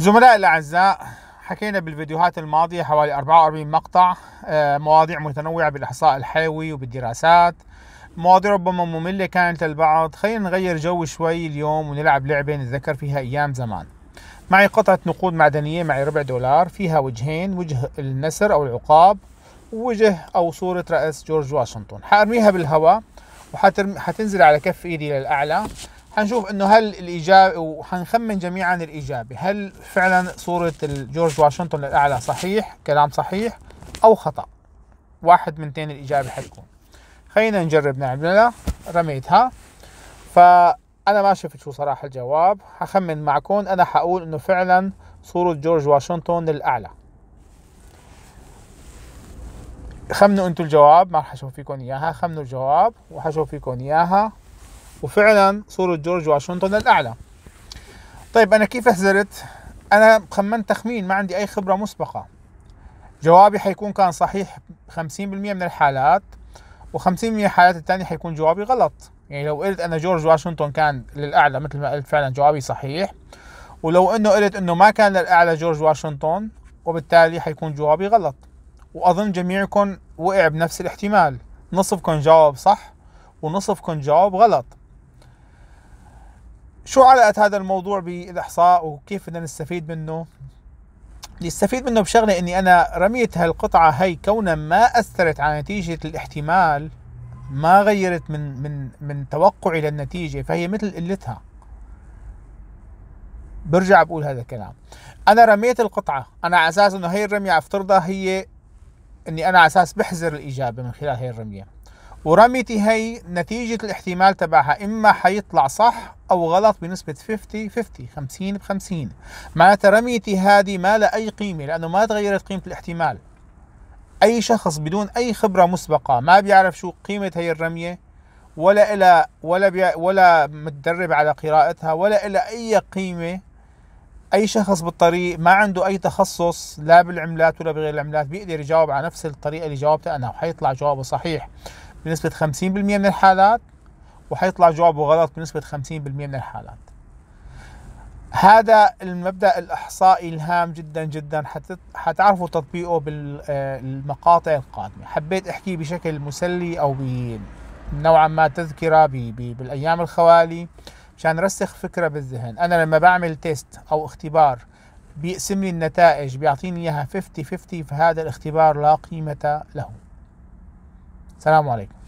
زملائي الأعزاء حكينا بالفيديوهات الماضية حوالي 44 مقطع آه، مواضيع متنوعة بالإحصاء الحيوي وبالدراسات مواضيع ربما مملة كانت للبعض خلينا نغير جو شوي اليوم ونلعب لعبة نتذكر فيها أيام زمان معي قطعة نقود معدنية معي ربع دولار فيها وجهين وجه النسر أو العقاب ووجه أو صورة رأس جورج واشنطن حأرميها بالهواء وحتنزل على كف إيدي للأعلى حنشوف انه هل الاجابه وحنخمن جميعا الاجابه هل فعلا صوره جورج واشنطن الاعلى صحيح كلام صحيح او خطا واحد من اثنين الاجابه حتكون خلينا نجرب نعملها رميتها فانا ما شفت شو صراحه الجواب حخمن معكم انا حقول انه فعلا صوره جورج واشنطن الاعلى خمنوا انتم الجواب ما راح اشوف فيكم اياها خمنوا الجواب وحشوف فيكم اياها وفعلا صورة جورج واشنطن للأعلى طيب أنا كيف أهزرت؟ أنا خمنت تخمين ما عندي أي خبرة مسبقة جوابي حيكون كان صحيح 50% من الحالات و50% من الحالات الثانية حيكون جوابي غلط يعني لو قلت أنا جورج واشنطن كان للأعلى مثل ما قلت فعلا جوابي صحيح ولو أنه قلت أنه ما كان للأعلى جورج واشنطن وبالتالي حيكون جوابي غلط وأظن جميعكم وقع بنفس الاحتمال نصفكم جواب صح ونصفكم جواب غلط شو علاقة هذا الموضوع بالإحصاء وكيف بدنا نستفيد منه؟ نستفيد منه بشغلة إني أنا رميت هالقطعة هي كونها ما أثرت على نتيجة الاحتمال ما غيرت من من من توقعي للنتيجة فهي مثل قلتها برجع بقول هذا الكلام أنا رميت القطعة أنا على أساس إنه هي الرمية أفترضها هي إني أنا على أساس بحزر الإجابة من خلال هي الرمية ورميتي هي نتيجة الاحتمال تبعها إما حيطلع صح أو غلط بنسبة 50-50 50 ب 50 معناتها رميتي هذه ما لها أي قيمة لأنه ما تغيرت قيمة الاحتمال أي شخص بدون أي خبرة مسبقة ما بيعرف شو قيمة هي الرمية ولا إلى ولا بي ولا متدرب على قراءتها ولا إلى أي قيمة أي شخص بالطريق ما عنده أي تخصص لا بالعملات ولا بغير العملات بيقدر يجاوب على نفس الطريقة اللي جاوبتها أنا وحيطلع جوابه صحيح بنسبة 50% من الحالات وحيطلع جوابه غلط بنسبة 50% من الحالات هذا المبدأ الإحصائي الهام جدا جدا حتعرفوا تطبيقه بالمقاطع آه، القادمة حبيت أحكيه بشكل مسلي أو نوعا ما تذكرة بالأيام الخوالي مشان رسخ فكرة بالذهن أنا لما بعمل تيست أو اختبار بيقسم لي النتائج بيعطيني إياها 50-50 فهذا الاختبار لا قيمة له سلام عليكم